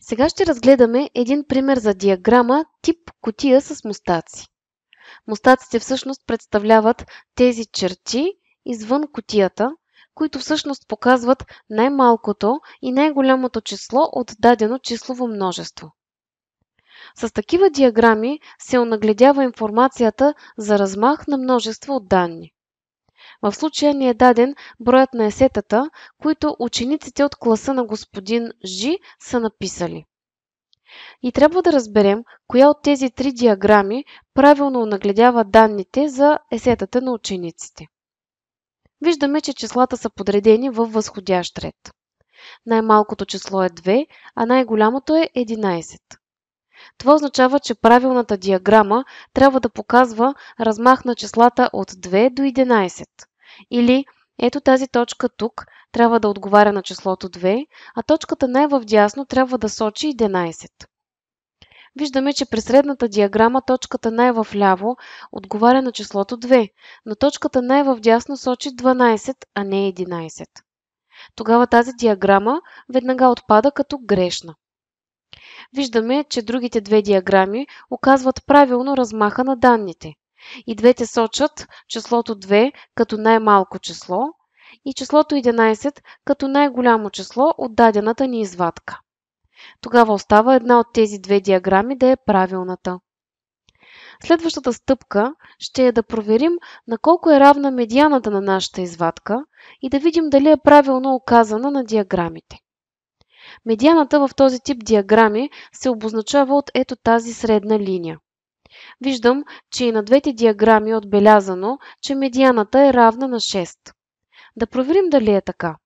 Сега ще разгледаме един пример за диаграма тип котия с мустаци. Мустаците всъщност представляват тези черти извън котията, които всъщност показват най-малкото и най-голямото число от дадено числово множество. С такива диаграми се онагледява информацията за размах на множество от данни. В случая ни е даден броят на есетата, които учениците от класа на господин Жи са написали. И трябва да разберем коя от тези три диаграми правилно нагледява данните за есетата на учениците. Виждаме, че числата са подредени във възходящ ред. Най-малкото число е 2, а най-голямото е 11. Това означава, че правилната диаграма трябва да показва размах на числата от 2 до 11. Или ето тази точка тук трябва да отговаря на числото 2, а точката най-в е дясно трябва да сочи 11. Виждаме, че при средната диаграма точката най-в е ляво отговаря на числото 2, но точката най-в е дясно сочи 12, а не 11. Тогава тази диаграма веднага отпада като грешна. Виждаме, че другите две диаграми оказват правилно размаха на данните. И двете сочат числото 2 като най-малко число и числото 11 като най-голямо число от дадената ни извадка. Тогава остава една от тези две диаграми да е правилната. Следващата стъпка ще е да проверим на колко е равна медианата на нашата извадка и да видим дали е правилно оказана на диаграмите. Медианата в този тип диаграми се обозначава от ето тази средна линия. Виждам, че и на двете диаграми е отбелязано, че медианата е равна на 6. Да проверим дали е така.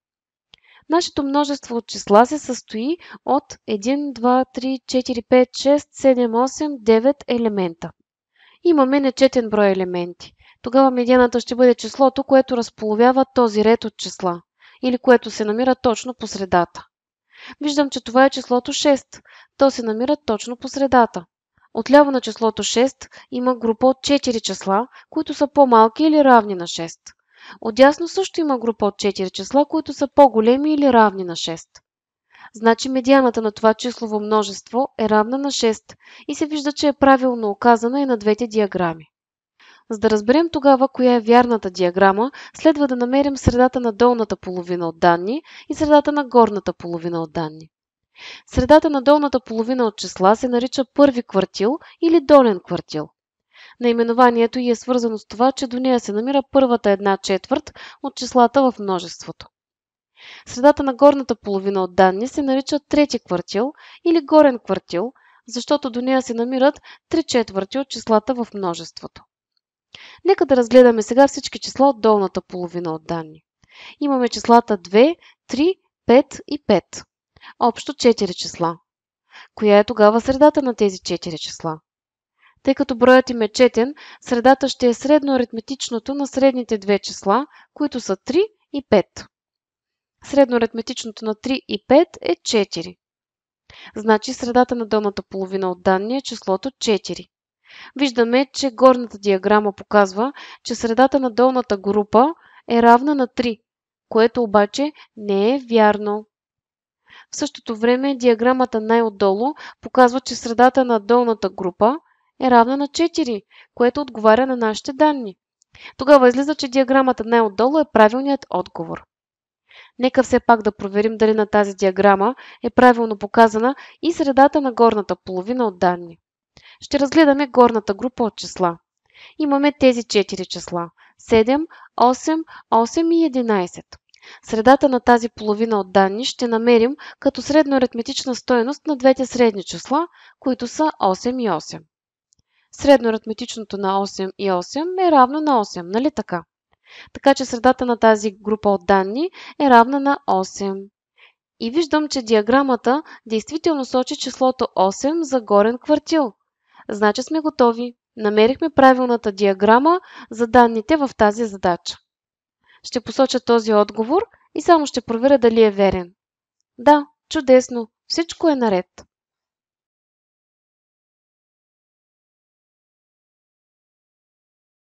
Нашето множество от числа се състои от 1, 2, 3, 4, 5, 6, 7, 8, 9 елемента. Имаме нечетен брой елементи. Тогава медианата ще бъде числото, което разполовява този ред от числа или което се намира точно по средата. Виждам, че това е числото 6. То се намира точно по средата. Отляво на числото 6 има група от 4 числа, които са по-малки или равни на 6. Отясно също има група от 4 числа, които са по-големи или равни на 6. Значи медианата на това числово множество е равна на 6 и се вижда, че е правилно оказана и на двете диаграми. За да разберем тогава коя е вярната диаграма, следва да намерим средата на долната половина от данни и средата на горната половина от данни. Средата на долната половина от числа се нарича първи квартил или долен квартил. Наименованието й е свързано с това, че до нея се намира първата една четвърт от числата в множеството. Средата на горната половина от данни се нарича трети квартил или горен квартил, защото до нея се намират три четвърти от числата в множеството. Нека да разгледаме сега всички числа от долната половина от данни. Имаме числата 2, 3, 5 и 5 общо 4 числа. Коя е тогава средата на тези 4 числа? Тъй като броят им е четен, средата ще е средно аритметичното на средните две числа, които са 3 и 5. Средно аритметичното на 3 и 5 е 4. Значи средата на долната половина от данния е числото 4. Виждаме, че горната диаграма показва, че средата на долната група е равна на 3, което обаче не е вярно. В същото време диаграмата най-отдолу показва, че средата на долната група е равна на 4, което отговаря на нашите данни. Тогава излиза, че диаграмата най-отдолу е правилният отговор. Нека все пак да проверим дали на тази диаграма е правилно показана и средата на горната половина от данни. Ще разгледаме горната група от числа. Имаме тези 4 числа – 7, 8, 8 и 11. Средата на тази половина от данни ще намерим като средноаритметична стоеност на двете средни числа, които са 8 и 8. Средноаритметичното на 8 и 8 е равно на 8, нали така? Така че средата на тази група от данни е равна на 8. И виждам, че диаграмата действително сочи числото 8 за горен квартил. Значи сме готови. Намерихме правилната диаграма за данните в тази задача ще посоча този отговор и само ще проверя дали е верен. Да, чудесно, всичко е наред.